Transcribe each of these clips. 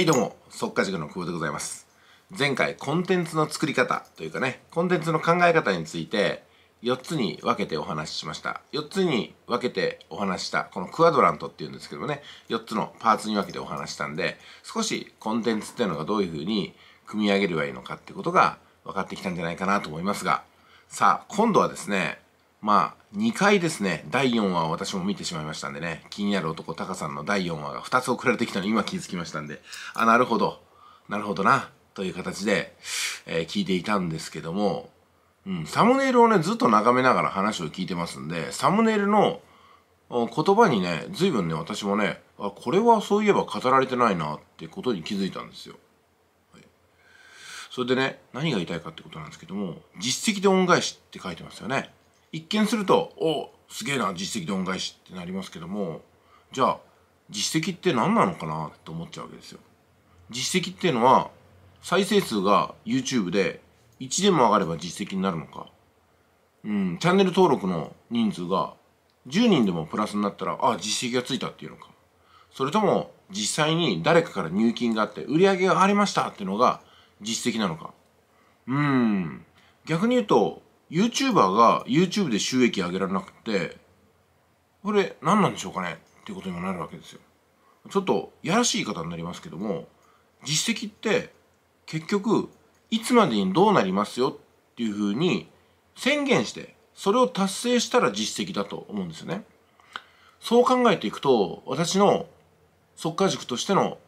はいどうも、速稼塾の久保でございます。前回、コンテンツの作り方というかね、コンテンツの考え方について、4つに分けてお話ししました。4つに分けてお話した、このクアドラントっていうんですけどもね、4つのパーツに分けてお話したんで、少しコンテンツっていうのがどういうふうに組み上げればいいのかってことが分かってきたんじゃないかなと思いますが、さあ、今度はですね、まあ、2回ですね、第4話を私も見てしまいましたんでね、気になる男、タカさんの第4話が2つ送られてきたのに今気づきましたんで、あ、なるほど、なるほどな、という形で、えー、聞いていたんですけども、うん、サムネイルをね、ずっと眺めながら話を聞いてますんで、サムネイルの言葉にね、随分ね、私もね、あ、これはそういえば語られてないな、ってことに気づいたんですよ。はい、それでね、何が言いたいかってことなんですけども、実績で恩返しって書いてますよね。一見するとおすげえな実績で恩返しってなりますけどもじゃあ実績って何なのかなと思っちゃうわけですよ。実績っていうのは再生数が YouTube で1でも上がれば実績になるのか、うん、チャンネル登録の人数が10人でもプラスになったら、あ、実績がついたっていうのか。それとも、実際に誰かから入金があって、売り上げが上がりましたっていうのが実績なのか。うーん。逆に言うと、YouTuber が YouTube で収益上げられなくて、これ何なんでしょうかねっていうことにもなるわけですよ。ちょっとやらしい言い方になりますけども、実績って結局いつまでにどうなりますよっていうふうに宣言して、それを達成したら実績だと思うんですよね。そう考えていくと、私の即家塾としての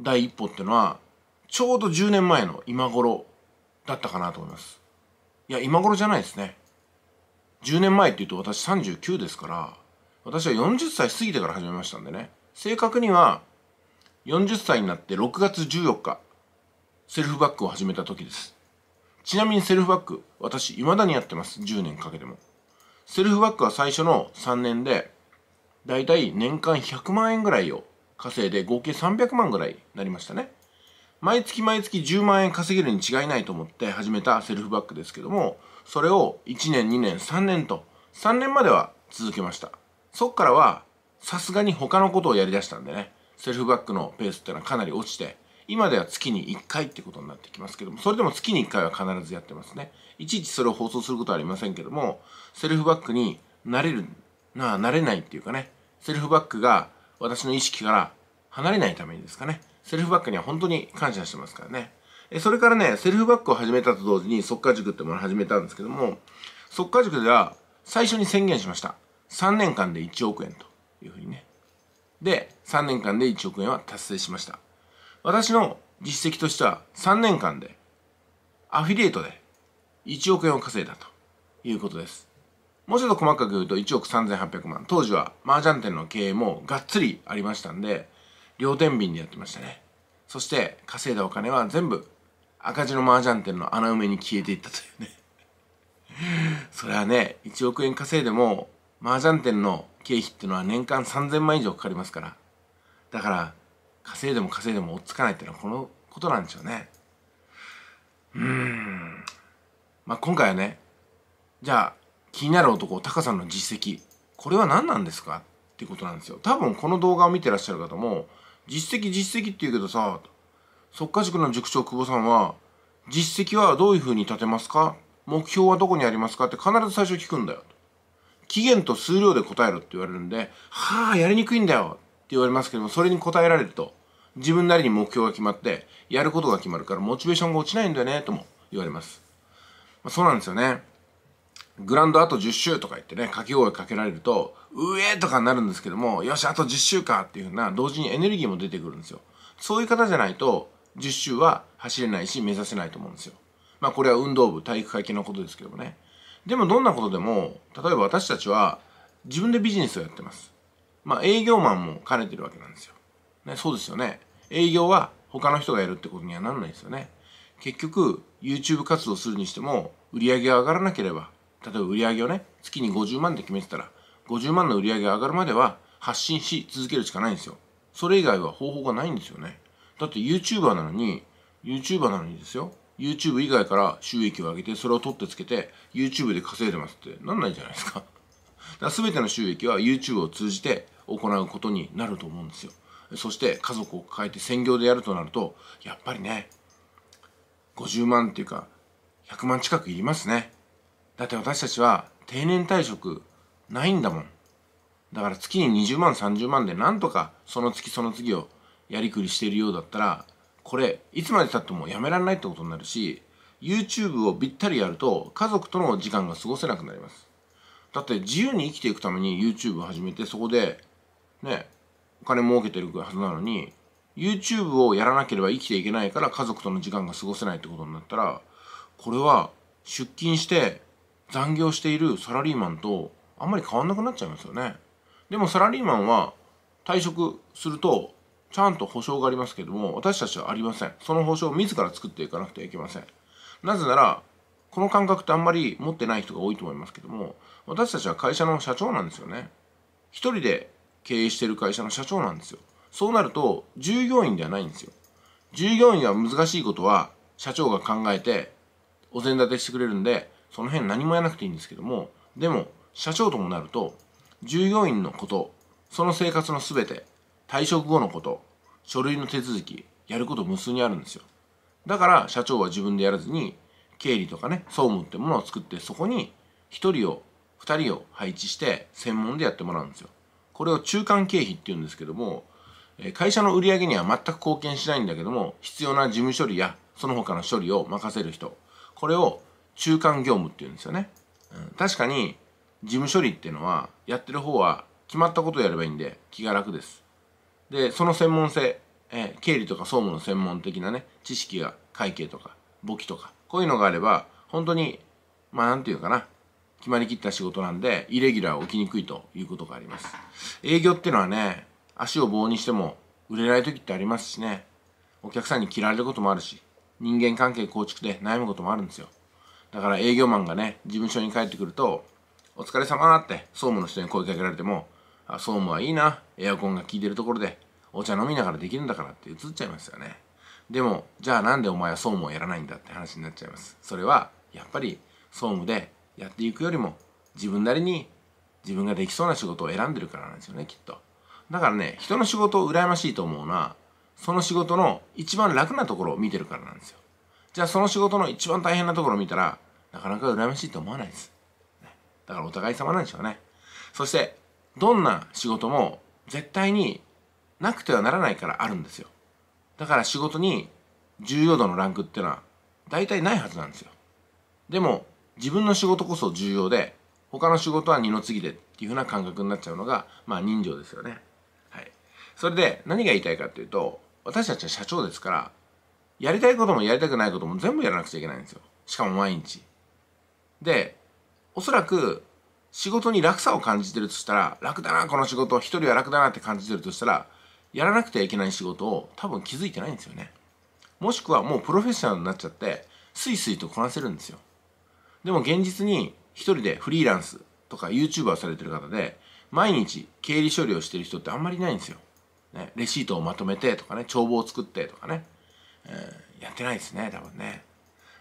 第一歩っていうのは、ちょうど10年前の今頃だったかなと思います。いや、今頃じゃないですね。10年前って言うと私39ですから、私は40歳過ぎてから始めましたんでね。正確には、40歳になって6月14日、セルフバックを始めた時です。ちなみにセルフバック、私、未だにやってます。10年かけても。セルフバックは最初の3年で、だいたい年間100万円ぐらいを稼いで合計300万ぐらいになりましたね。毎月毎月10万円稼げるに違いないと思って始めたセルフバックですけども、それを1年、2年、3年と、3年までは続けました。そっからは、さすがに他のことをやりだしたんでね、セルフバックのペースってのはかなり落ちて、今では月に1回ってことになってきますけども、それでも月に1回は必ずやってますね。いちいちそれを放送することはありませんけども、セルフバックになれる、なあ、なれないっていうかね、セルフバックが私の意識から離れないためにですかね、セルフバックには本当に感謝してますからね。えそれからね、セルフバックを始めたと同時に、速化塾ってものを始めたんですけども、速化塾では最初に宣言しました。3年間で1億円というふうにね。で、3年間で1億円は達成しました。私の実績としては3年間でアフィリエイトで1億円を稼いだということです。もうちょっと細かく言うと1億3800万。当時は麻雀店の経営もがっつりありましたんで、両天秤でやってましたねそして稼いだお金は全部赤字の麻雀店の穴埋めに消えていったというね それはね1億円稼いでも麻雀店の経費っていうのは年間3000万以上かかりますからだから稼いでも稼いでも追っつかないっていうのはこのことなんでしょうねうんまあ今回はねじゃあ気になる男タカさんの実績これは何なんですかっていうことなんですよ多分この動画を見てらっしゃる方も実績実績って言うけどさ、即家塾の塾長久保さんは、実績はどういう風に立てますか目標はどこにありますかって必ず最初聞くんだよ。期限と数量で答えろって言われるんで、はあ、やりにくいんだよって言われますけども、それに答えられると、自分なりに目標が決まって、やることが決まるから、モチベーションが落ちないんだよね、とも言われます。まあ、そうなんですよね。グランドあと10周とか言ってね、掛け声かけられると、うえーとかになるんですけども、よし、あと10周かっていうふうな、同時にエネルギーも出てくるんですよ。そういう方じゃないと、10周は走れないし、目指せないと思うんですよ。まあこれは運動部、体育会系のことですけどもね。でもどんなことでも、例えば私たちは自分でビジネスをやってます。まあ営業マンも兼ねてるわけなんですよ。ね、そうですよね。営業は他の人がやるってことにはならないですよね。結局、YouTube 活動するにしても、売り上げが上がらなければ、例えば売り上げをね、月に50万で決めてたら、50万の売り上げが上がるまでは発信し続けるしかないんですよ。それ以外は方法がないんですよね。だって YouTuber なのに、YouTuber なのにですよ。YouTube 以外から収益を上げて、それを取ってつけて、YouTube で稼いでますってなんないじゃないですか。だから全ての収益は YouTube を通じて行うことになると思うんですよ。そして家族を抱えて専業でやるとなると、やっぱりね、50万っていうか、100万近くいりますね。だって私たちは定年退職ないんだもん。だから月に20万30万でなんとかその月その次をやりくりしているようだったら、これいつまでたってもやめられないってことになるし、YouTube をびったりやると家族との時間が過ごせなくなります。だって自由に生きていくために YouTube を始めてそこでね、お金儲けてるはずなのに、YouTube をやらなければ生きていけないから家族との時間が過ごせないってことになったら、これは出勤して残業しているサラリーマンとあんまり変わんなくなっちゃいますよね。でもサラリーマンは退職するとちゃんと保証がありますけども私たちはありません。その保証を自ら作っていかなくてはいけません。なぜならこの感覚ってあんまり持ってない人が多いと思いますけども私たちは会社の社長なんですよね。一人で経営している会社の社長なんですよ。そうなると従業員ではないんですよ。従業員は難しいことは社長が考えてお膳立てしてくれるんでその辺何もやらなくていいんですけども、でも、社長ともなると、従業員のこと、その生活のすべて、退職後のこと、書類の手続き、やること無数にあるんですよ。だから社長は自分でやらずに、経理とかね、総務ってものを作って、そこに一人を、二人を配置して、専門でやってもらうんですよ。これを中間経費って言うんですけども、会社の売り上げには全く貢献しないんだけども、必要な事務処理や、その他の処理を任せる人、これを中間業務っていうんですよね、うん、確かに事務処理っていうのはやってる方は決まったことをやればいいんで気が楽ですでその専門性、え経理とか総務の専門的なね知識が会計とか簿記とかこういうのがあれば本当にまあ何て言うかな決まりきった仕事なんでイレギュラー起きにくいということがあります営業っていうのはね足を棒にしても売れない時ってありますしねお客さんに嫌われることもあるし人間関係構築で悩むこともあるんですよだから営業マンがね、事務所に帰ってくると、お疲れ様って総務の人に声かけられても、あ、総務はいいな。エアコンが効いてるところで、お茶飲みながらできるんだからって映っちゃいますよね。でも、じゃあなんでお前は総務をやらないんだって話になっちゃいます。それは、やっぱり総務でやっていくよりも、自分なりに自分ができそうな仕事を選んでるからなんですよね、きっと。だからね、人の仕事を羨ましいと思うのは、その仕事の一番楽なところを見てるからなんですよ。じゃあその仕事の一番大変なところを見たら、なかなか羨ましいと思わないです。だからお互い様なんでしょうね。そして、どんな仕事も絶対になくてはならないからあるんですよ。だから仕事に重要度のランクってのは大体ないはずなんですよ。でも自分の仕事こそ重要で他の仕事は二の次でっていう風な感覚になっちゃうのがまあ人情ですよね。はい。それで何が言いたいかっていうと私たちは社長ですからやりたいこともやりたくないことも全部やらなくちゃいけないんですよしかも毎日でおそらく仕事に楽さを感じてるとしたら楽だなこの仕事一人は楽だなって感じてるとしたらやらなくてはいけない仕事を多分気づいてないんですよねもしくはもうプロフェッショナルになっちゃってスイスイとこなせるんですよでも現実に一人でフリーランスとか YouTuber されてる方で毎日経理処理をしてる人ってあんまりいないんですよ、ね、レシートをまとめてとかね帳簿を作ってとかねやってないですね、多分ね。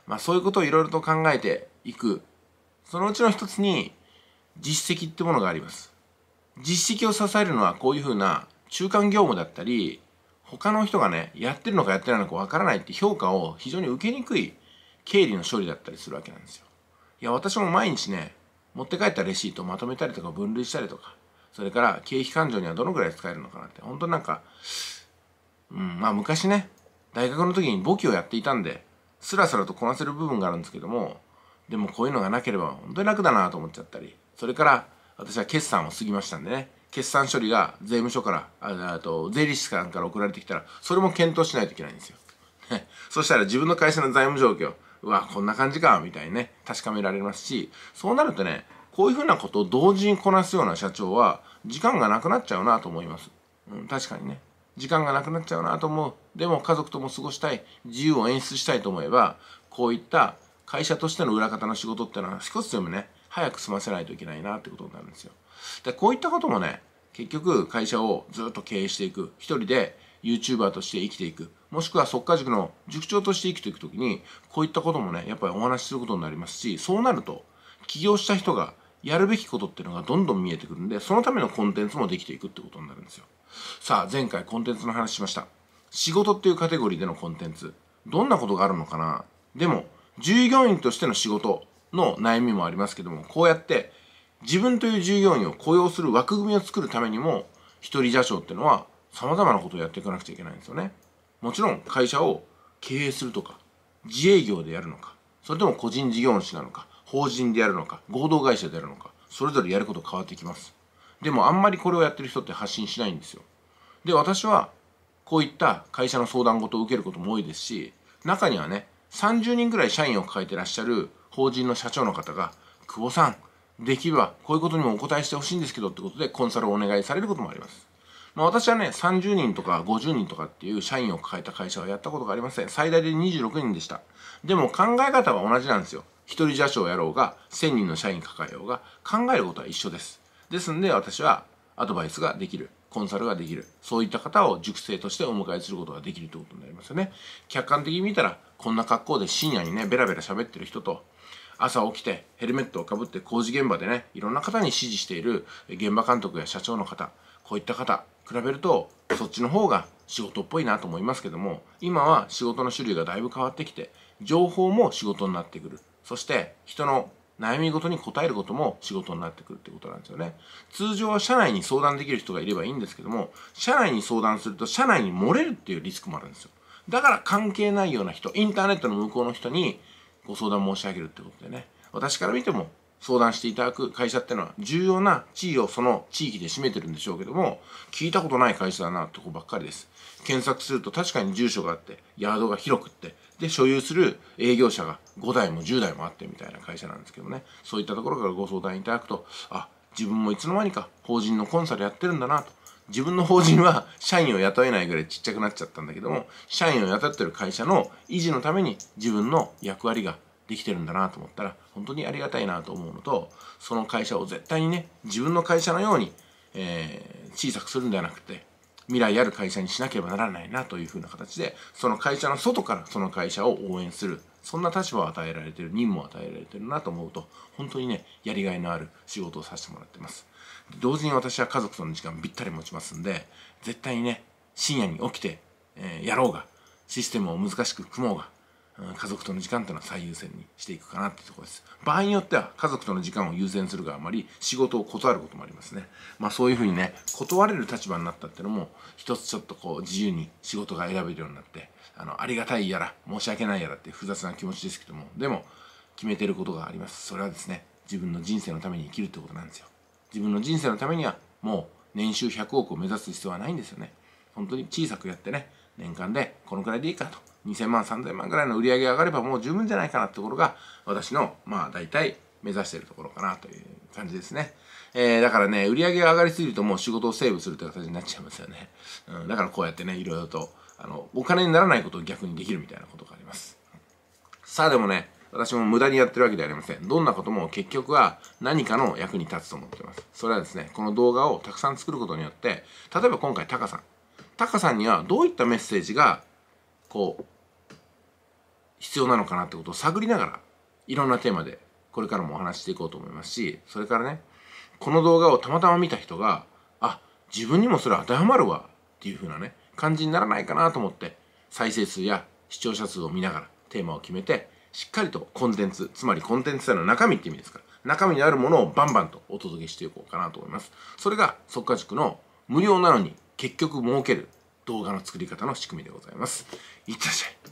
まあそういうことをいろいろと考えていく。そのうちの一つに、実績ってものがあります。実績を支えるのはこういうふうな中間業務だったり、他の人がね、やってるのかやってないのかわからないって評価を非常に受けにくい経理の処理だったりするわけなんですよ。いや、私も毎日ね、持って帰ったレシートをまとめたりとか分類したりとか、それから経費勘定にはどのぐらい使えるのかなって、本当なんか、うん、まあ昔ね、大学の時に簿記をやっていたんで、スラスラとこなせる部分があるんですけども、でもこういうのがなければ本当に楽だなと思っちゃったり、それから私は決算を過ぎましたんでね、決算処理が税務署から、ああと税理士さんから送られてきたら、それも検討しないといけないんですよ。そしたら自分の会社の財務状況、うわ、こんな感じか、みたいにね、確かめられますし、そうなるとね、こういうふうなことを同時にこなすような社長は、時間がなくなっちゃうなと思います。うん、確かにね。時間がなくなっちゃうなと思う。でも家族とも過ごしたい自由を演出したいと思えばこういった会社としての裏方の仕事ってのは一つでもね早く済ませないといけないなってことになるんですよ。でこういったこともね結局会社をずっと経営していく一人で YouTuber として生きていくもしくは即家塾の塾長として生きていく時にこういったこともねやっぱりお話しすることになりますしそうなると起業した人がやるべきことっていうのがどんどん見えてくるんでそのためのコンテンツもできていくってことになるんですよさあ前回コンテンツの話しました仕事っていうカテゴリーでのコンテンツどんなことがあるのかなでも従業員としての仕事の悩みもありますけどもこうやって自分という従業員を雇用する枠組みを作るためにも一人社長っていうのは様々なことをやっていかなくちゃいけないんですよねもちろん会社を経営するとか自営業でやるのかそれとも個人事業主なのか法人でやるのか合同会社でやるのかそれぞれやること変わってきますでもあんまりこれをやってる人って発信しないんですよで私はこういった会社の相談事を受けることも多いですし中にはね30人ぐらい社員を抱えてらっしゃる法人の社長の方が久保さんできればこういうことにもお答えしてほしいんですけどってことでコンサルをお願いされることもあります。まあ、私はね、30人とか50人とかっていう社員を抱えた会社はやったことがありません。最大で26人でした。でも考え方は同じなんですよ。一人社長やろうが、1000人の社員抱えようが、考えることは一緒です。ですんで私はアドバイスができる。コンサルができる。そういった方を塾生としてお迎えすることができるということになりますよね。客観的に見たら、こんな格好で深夜にね、ベラベラ喋ってる人と、朝起きてヘルメットをかぶって工事現場でね、いろんな方に指示している現場監督や社長の方、こういった方、比べると、そっちの方が仕事っぽいなと思いますけども、今は仕事の種類がだいぶ変わってきて、情報も仕事になってくる。そして、人の悩み事に答えることも仕事になってくるってことなんですよね。通常は社内に相談できる人がいればいいんですけども、社内に相談すると社内に漏れるっていうリスクもあるんですよ。だから関係ないような人、インターネットの向こうの人にご相談申し上げるってことでね。私から見ても相談していただく会社ってのは重要な地位をその地域で占めてるんでしょうけども、聞いたことない会社だなってこばっかりです。検索すると確かに住所があって、ヤードが広くって、で、所有する営業者が5台も10台もあってみたいな会社なんですけどねそういったところからご相談いただくとあ自分もいつの間にか法人のコンサルやってるんだなと自分の法人は社員を雇えないぐらいちっちゃくなっちゃったんだけども社員を雇ってる会社の維持のために自分の役割ができてるんだなと思ったら本当にありがたいなと思うのとその会社を絶対にね自分の会社のように、えー、小さくするんではなくて未来ある会社にしなければならないなというふうな形で、その会社の外からその会社を応援する、そんな立場を与えられてる、任務を与えられてるなと思うと、本当にね、やりがいのある仕事をさせてもらってます。同時に私は家族との時間ぴったり持ちますんで、絶対にね、深夜に起きて、えー、やろうが、システムを難しく組もうが、家族との時間というのは最優先にしていくかなっていうところです。場合によっては家族との時間を優先するがあまり仕事を断ることもありますね。まあそういうふうにね、断れる立場になったっていうのも一つちょっとこう自由に仕事が選べるようになって、あの、ありがたいやら申し訳ないやらって複雑な気持ちですけども、でも決めてることがあります。それはですね、自分の人生のために生きるってことなんですよ。自分の人生のためにはもう年収100億を目指す必要はないんですよね。本当に小さくやってね、年間でこのくらいでいいかと。2000万3000万ぐらいの売り上げが上がればもう十分じゃないかなってところが私のまあ大体目指してるところかなという感じですね。えー、だからね、売り上げが上がりすぎるともう仕事をセーブするって形になっちゃいますよね。うん、だからこうやってね、いろいろと、あの、お金にならないことを逆にできるみたいなことがあります。さあでもね、私も無駄にやってるわけではありません。どんなことも結局は何かの役に立つと思ってます。それはですね、この動画をたくさん作ることによって、例えば今回タカさん。タカさんにはどういったメッセージが、こう、必要なのかなってことを探りながらいろんなテーマでこれからもお話していこうと思いますしそれからねこの動画をたまたま見た人があ自分にもそれ当てはまるわっていう風なね感じにならないかなと思って再生数や視聴者数を見ながらテーマを決めてしっかりとコンテンツつまりコンテンツへの中身って意味ですから中身にあるものをバンバンとお届けしていこうかなと思いますそれが即価塾の無料なのに結局儲ける動画の作り方の仕組みでございますいってらっしゃい